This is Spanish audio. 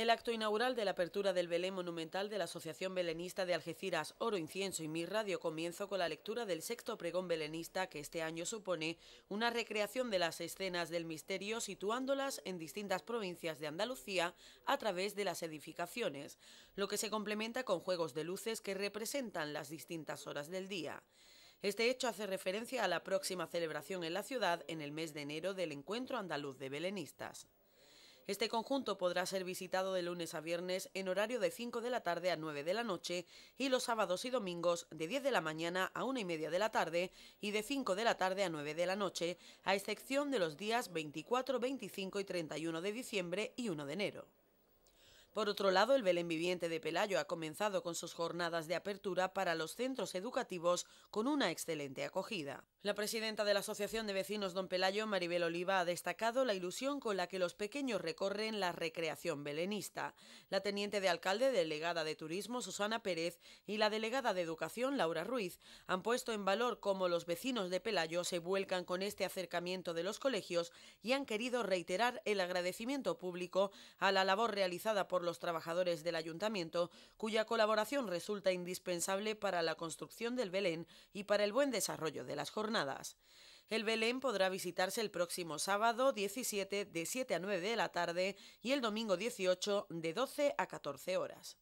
El acto inaugural de la apertura del Belén Monumental de la Asociación Belenista de Algeciras Oro, Incienso y Mi Radio comienzo con la lectura del sexto pregón belenista que este año supone una recreación de las escenas del misterio situándolas en distintas provincias de Andalucía a través de las edificaciones, lo que se complementa con juegos de luces que representan las distintas horas del día. Este hecho hace referencia a la próxima celebración en la ciudad en el mes de enero del Encuentro Andaluz de Belenistas. Este conjunto podrá ser visitado de lunes a viernes en horario de 5 de la tarde a 9 de la noche y los sábados y domingos de 10 de la mañana a 1 y media de la tarde y de 5 de la tarde a 9 de la noche, a excepción de los días 24, 25 y 31 de diciembre y 1 de enero. Por otro lado, el Belén Viviente de Pelayo ha comenzado con sus jornadas de apertura para los centros educativos con una excelente acogida. La presidenta de la Asociación de Vecinos Don Pelayo, Maribel Oliva, ha destacado la ilusión con la que los pequeños recorren la recreación belenista. La teniente de alcalde, delegada de Turismo, Susana Pérez, y la delegada de Educación, Laura Ruiz, han puesto en valor cómo los vecinos de Pelayo se vuelcan con este acercamiento de los colegios y han querido reiterar el agradecimiento público a la labor realizada por los trabajadores del ayuntamiento, cuya colaboración resulta indispensable para la construcción del Belén y para el buen desarrollo de las jornadas. El Belén podrá visitarse el próximo sábado 17 de 7 a 9 de la tarde y el domingo 18 de 12 a 14 horas.